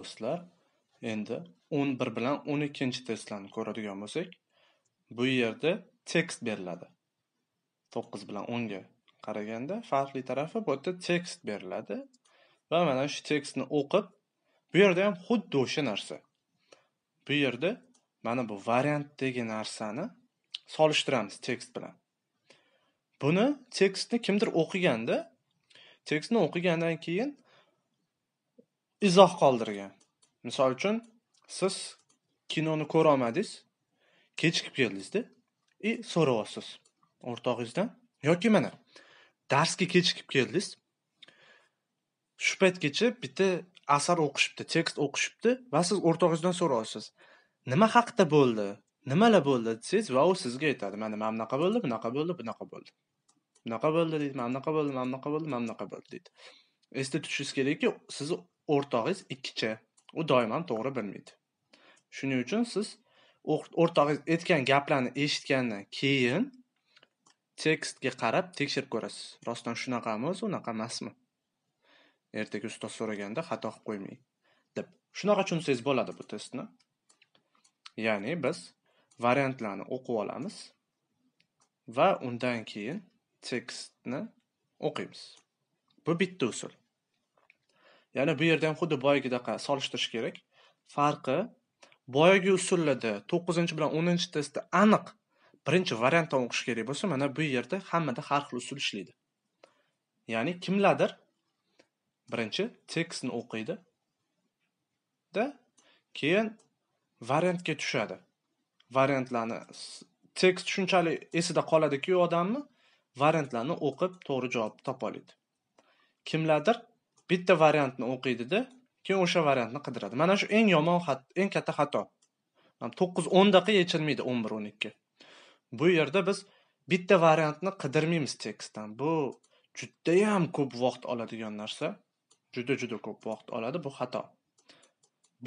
do'stlar, endi 11 bilan 12-testlarni ko'radigan bo'lsak, bu yerda tekst beriladi. 9 bilan 10 ga qaraganda farqli tarafi bu yerda tekst beriladi va mana shu tekstni o'qib, bu yerda ham xuddi o'sha narsa. Bu yerda mana bu variantdagi narsani solishtiramiz tekst bilan. Buni tekstni kimdir o'qiganda, tekstni o'qigandan keyin izoh qoldirgan. Misol uchun, siz kinoni ko'ra olmadingiz, kechikib keldingizda da и so'rayapsiz o'rtog'ingizdan yoki mana darsga kechikib keldingiz. Shu paytgacha bitta asar o'qishibdi, tekst o'qishibdi va siz o'rtog'ingizdan so'rayapsiz. Nima haqida bo'ldi? Nimalar bo'ldi desiz va u sizga aytadi, mana mana bunaqa bo'ldi, bunaqa bo'ldi, bunaqa bo'ldi. Bunaqa bo'ldi deydi, mana bunaqa bo'ldi, mana bunaqa bo'ldi, mana bunaqa bo'ldi deydi. Esda tutishingiz kerakki, siz o'rtog'ingiz ikkichi u ham to'g'ri bilmaydi shuning uchun siz o'rtog'ingiz aytgan gaplarni eshitgandan keyin tekstga qarab tekshirib ko'rasiz rostdan shunaqami o'zi unaqa emasmi ertaga ustoz so'raganda xato qilib qo'ymang deb shunaqa tushunsangiz bo'ladi bu testni ya'ni biz variantlarni o'qib olamiz va undan keyin tekstni o'qiymiz bu bitta usul Ya'ni bu yerda ham xuddi boyagidaqa solishtirish kerak. Farqi boyagi usullarda 9 bilan 10 testda aniq birinchi variantdan o'qish kerak bo'lsa, mana bu yerda hammada har xil usul ishlaydi. Ya'ni kimlardir birinchi tekstni o'qiydi keyin variantga tushadi. Variantlarni tekst shunchalik esida qoladiki u odamni variantlarni o'qib to'g'ri javob topa oladi. Kimlardir bitta variantni o'qiydida keyin o'sha variantni qidiradi mana shu eng yomon xat eng katta xato to'qqiz o'n daqiqa yechilmaydi o'n bir o'n ikki bu yerda biz bitta variantni qidirmaymiz tekstdan bu judayam ko'p vaqt oladigan narsa juda juda ko'p vaqt oladi bu xato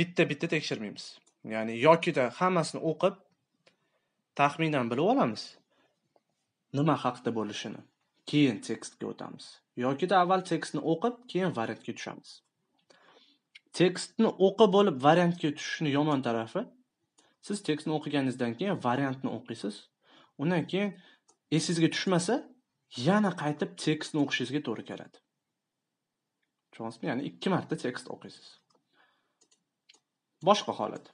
bitta bitta tekshirmaymiz ya'ni yokida hammasini o'qib taxminan bilib olamiz nima haqida bo'lishini keyin tekstga o'tamiz yokida avval tekstni o'qib keyin variantga tushamiz tekstni o'qib bo'lib variantga tushishni yomon tarafi siz tekstni o'qiganingizdan keyin variantni o'qiysiz undan keyin esingizga tushmasa yana qaytib tekstni o'qishingizga to'g'ri keladi tushunyapsizmi ya'ni ikki marta tekst o'qiysiz boshqa holat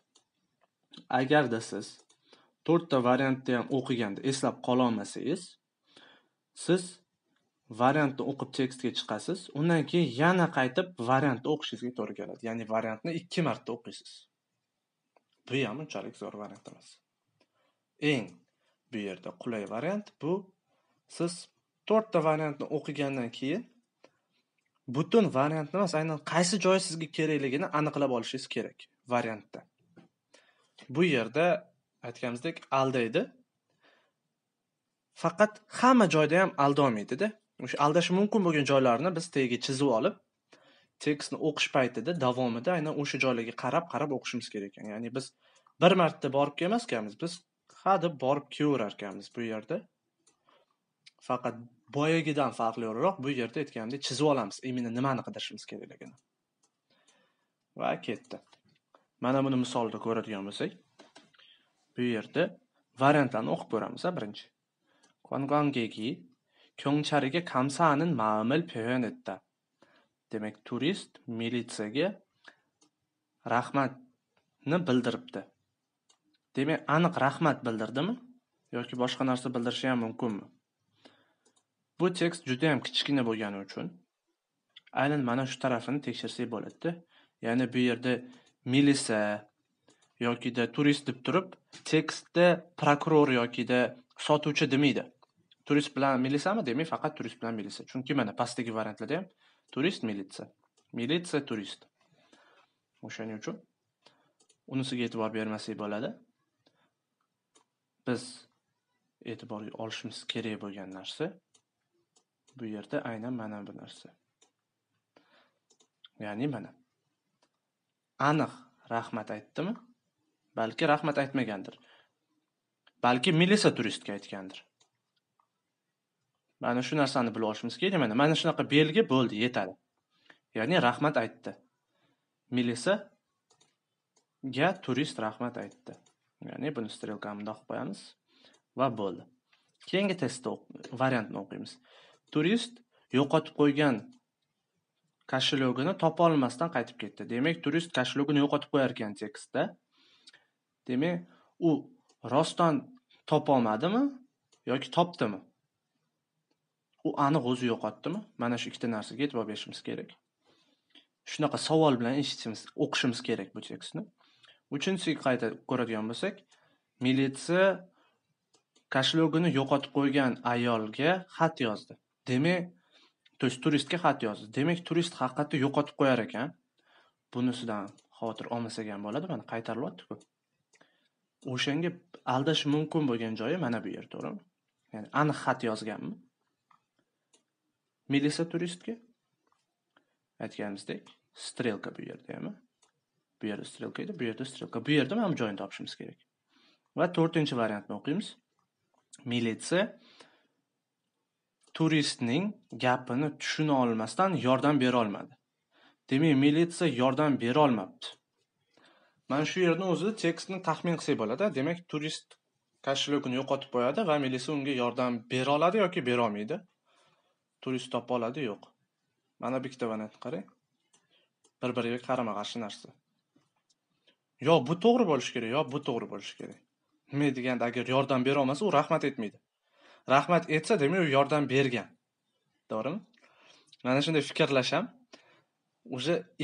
agarda siz to'rtta variantni ham o'qiganda eslab qololmasangiz siz variantni o'qib tekstga chiqasiz, undan keyin yana qaytib variantni o'qishingizga to'g'ri keladi. Ya'ni variantni 2 marta o'qiysiz. Bu ham unchalik zo'r variant emas. Eng bu yerda qulay variant bu siz 4 ta variantni o'qigandan keyin butun variantni emas, aynan qaysi joyi sizga kerakligini aniqlab olishingiz kerak variantda. Bu yerda aytganimizdek aldaydi Faqat hamma joyda ham aldolmaydi-da. O'sha aldashi mumkin bo'lgan joylarni biz tagiga chizib olib, tekstni o'qish paytida davomida aynan o'sha joylarga qarab-qarab o'qishimiz kerak ekan. Ya'ni biz bir marta borib kelmas ekanmiz, biz ha deb borib kelaverar ekanmiz bu yerda. Faqat boyagidan farqliroq bu yerda aytganimdek chizib olamiz, именно nimani qidirishimiz kerakligini. Va ketdi. Mana buni misolda ko'radigan bo'lsak, bu yerda variantlarni o'qib ko'ramiz, birinchi. 관광객이 경찰에게 감사하는 마음을 표현했다. Demak, turist militsiyaga rahmatni bildiribdi. Demak, aniq rahmat bildirdimi yoki boshqa narsa bildirishi ham mumkinmi? Bu tekst juda ham kichkina bo'lgani uchun aynan mana shu tarafini tekshirsak bo'ladi. Ya'ni bu yerda milisa yokida turist deb turib, tekstda prokuror yokida sotuvchi demaydi. turist bilan militsiyami demak faqat turist bilan militsiya chunki mana pastdagi variantlarda ham turist militsiya militsiya turist o'shaning uchun unisiga e'tibor bermasak bo'ladi biz e'tibor olishimiz kerak bo'lgan narsa bu yerda aynan mana bu narsa ya'ni mana aniq rahmat aytdimi balki rahmat aytmagandir balki militsiya turistga aytgandir Mana shu narsani bilib olishimiz kerak. Mana mana shunaqa belgi bo'ldi, yetadi. Ya'ni rahmat aytdi. Milisa ga turist rahmat aytdi. Ya'ni buni strelkamni qo'yib qo'yamiz va bo'ldi. Keyingi testni variantni o'qiymiz. Turist yo'qotib qo'ygan kashelogini topolmasdan qaytib ketdi. Demak, turist kashelogini yo'qotib qo'yar ekan tekstda. Demak, u rostdan topolmadimi yoki topdimi? U aniq o'zi yo'qotdimi? Mana shu ikkita narsaga e'tibor berishimiz kerak. Shunaqa savol bilan eshitishimiz, o'qishimiz kerak bu tekstni. Uchinchisiga qayta ko'radigan bo'lsak, militsiya kashlogini yo'qotib qo'ygan ayolga xat yozdi. Demak, то есть turistga xat yozdi. Demak, turist haqiqatda yo'qotib qo'yar ekan. Bunisidan xavotir olmasak ham bo'ladi, mana qaytarilyapti-ku. O'shanga aldashi mumkin bo'lgan joyi mana bu yer, to'g'rimi? Ya'ni aniq xat yozganmi? Milisa turistga aytganimizdek, strelka bu yerda ham. Bu yerda strelka edi, bu yerda strelka. Bu yerda mana bu joyni topishimiz kerak. Va 4-variantni o'qiymiz. Militsiya turistning gapini tushuna olmasdan yordam bera olmadi. Demak, militsiya yordam bera olmabdi. Mana shu yerni o'zida tekstni taxmin qilsak bo'ladi. Demak, turist kashlokini yo'qotib qo'yadi va militsiya unga yordam bera oladi yoki bera olmaydi. turist topa oladi-yo'q. Mana variant qarang. Bir-biriga qarama-qarshi narsa. Yo, bu to'g'ri bo'lishi kerak, yo, bu to'g'ri bo'lishi kerak. nima deganda agar yordam bera olmasa, u rahmat etmaydi. Rahmat etsa, demak, u yordam bergan. To'g'rimi? Mana shunday fikrlasham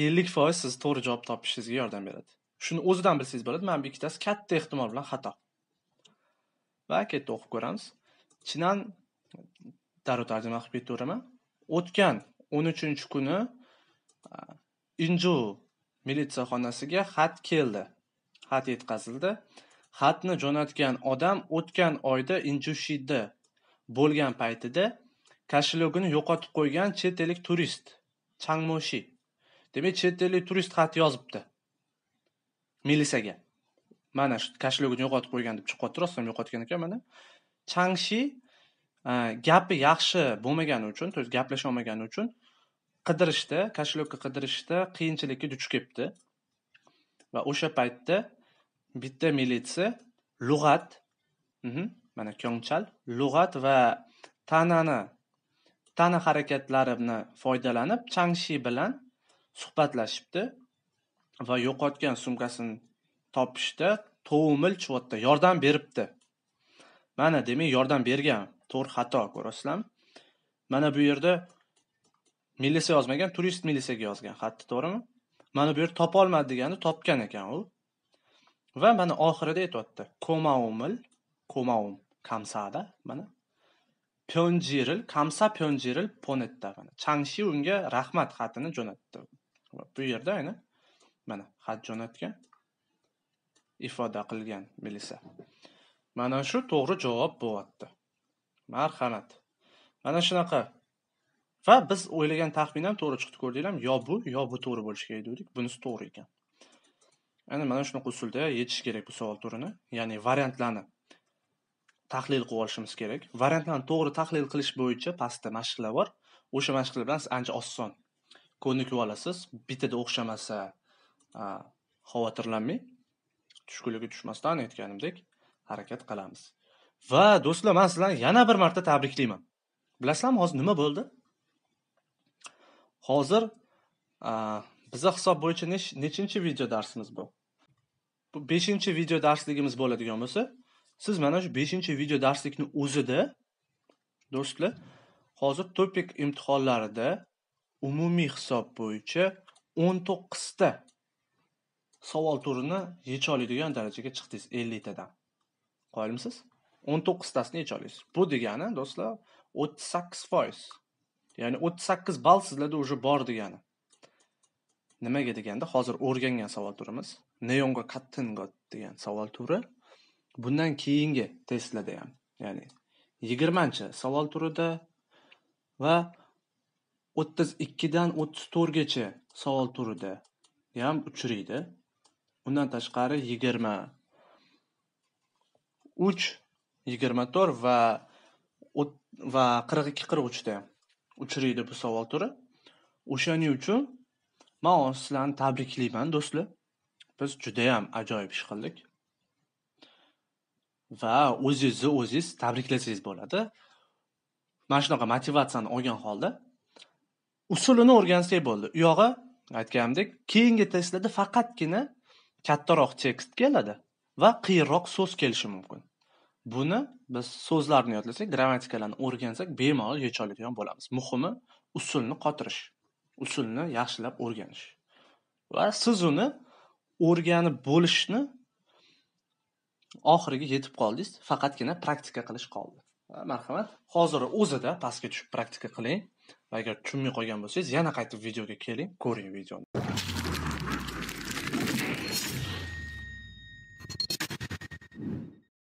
ellik 50% siz to'g'ri javob topishingizga yordam beradi. Shuni o'zidan bilsangiz bo'ladi. Mana bu ikkitasi katta ehtimol bilan xato. Va ketdi o'qib ko'ramiz. Chinan darrov tarjima qilib ketaveraman o'tgan o'n uchinchi kuni inju xonasiga xat keldi xat yetkazildi xatni jo'natgan odam o'tgan oyda injushida bo'lgan paytida kashlogini yo'qotib qo'ygan chet ellik turist changmoshi demak chet ellik turist xat yozibdi militsiyaga mana shu kashlogini yo'qotib qo'ygan deb chiqyapti rostdan yo'qotgan ekan mana changshi Э, gapi yaxshi bo'lmagani uchun то есть olmagani uchun qidirishda kashlyokka qidirishda qiyinchilikka duch kelibdi va o'sha paytda bitta militsiya lug'at mhm, mana kongchal lug'at va tanani tana harakatlarini foydalanib changshi bilan suhbatlashibdi va yo'qotgan sumkasini topishda to'umil yordam beribdi mana demak yordam bergan to'g'ri-xato ko'ryapsizlarmi Mana bu yerda milisa yozmagan, turist milisaga yozgan xatni, to'g'rimi? Mana bu yerda topolmadi degani topgan ekan u. Va mana oxirida aytayapti. Komaumil, komaum kamsada mana Pyonjiril, Kamsa Pyonjiril Ponetda Changshi unga rahmat xatini jo'natdi. Bu yerda ana mana xat jo'natgan ifoda qilgan milisa. Mana shu to'g'ri javob bo'lyapti. marhamat mana shunaqa va biz o'ylagan taxmin ham to'g'ri chiqdi ko'rdinglarmi yo bu yo bu to'g'ri bo'lishi kerak devdik bunisi to'g'ri ekan ana mana shunaqa usulda yechish kerak bu savol turini ya'ni variantlarni tahlil qilib olishimiz kerak variantlarni to'g'ri tahlil qilish bo'yicha pastda mashqlar bor o'sha mashqlar bilan siz ancha oson ko'nikib olasiz bittada o'xshamasa xavotirlanmang tushkunlikka tushmasdan aytganimdek harakat qilamiz va do'stlar man sizlarni yana bir marta tabriklayman bilasizlarmi hozir nima bo'ldi hozir biza hisob bo'yicha nechinchi video darsimiz bu bu beshinchi video darsligimiz bo'ladigan bo'lsa siz mana shu beshinchi video darslikni o'zida do'stlar hozir topik imtihonlarida umumiy hisob bo'yicha o'n to'qqizta savol turini yecha oladigan darajaga chiqdingiz elliktadan qoyilmisiz o'n to'qqiztasini yecha olasiz bu degani do'stlar o'ttiz sakkiz foiz ya'ni o'ttiz sakkiz ball sizlarda уже bor degani nimaga deganda hozir o'rgangan savol turimiz neonga kattinga degan savol turi bundan keyingi testlarda ham ya'ni yigirmanchi savol turida va o'ttiz ikkidan o'ttiz to'rtgacha savol turida ham uchraydi undan tashqari yigirma uch yigirma to'rt va va qirq ikki qirq uchda uchraydi bu savol turi o'shaning uchun man hozir sizlarni tabriklayman do'stlar biz judayam ajoyib ish qildik va o'zingizni o'zingiz tabriklasangiz bo'ladi mana shunaqa motivatsiyani olgan holda usulini o'rgansak bo'ldi u yog'i aytganimdek keyingi testlarda faqatgina kattaroq tekst keladi va qiyinroq so'z kelishi mumkin Buni biz so'zlarni yodlasak, grammatikalarni o'rgansak, bemalol yecha oladigan bo'lamiz. Muhimi usulni qotirish, usulni yaxshilab o'rganish. Va siz uni o'rganib bo'lishni oxiriga yetib qoldingiz, faqatgina praktika qilish qoldi. Marhamat, hozir o'zida pastga tushib praktika qiling. Agar tushunmay qolgan bo'lsangiz, yana qaytib videoga keling, ko'ring videoni.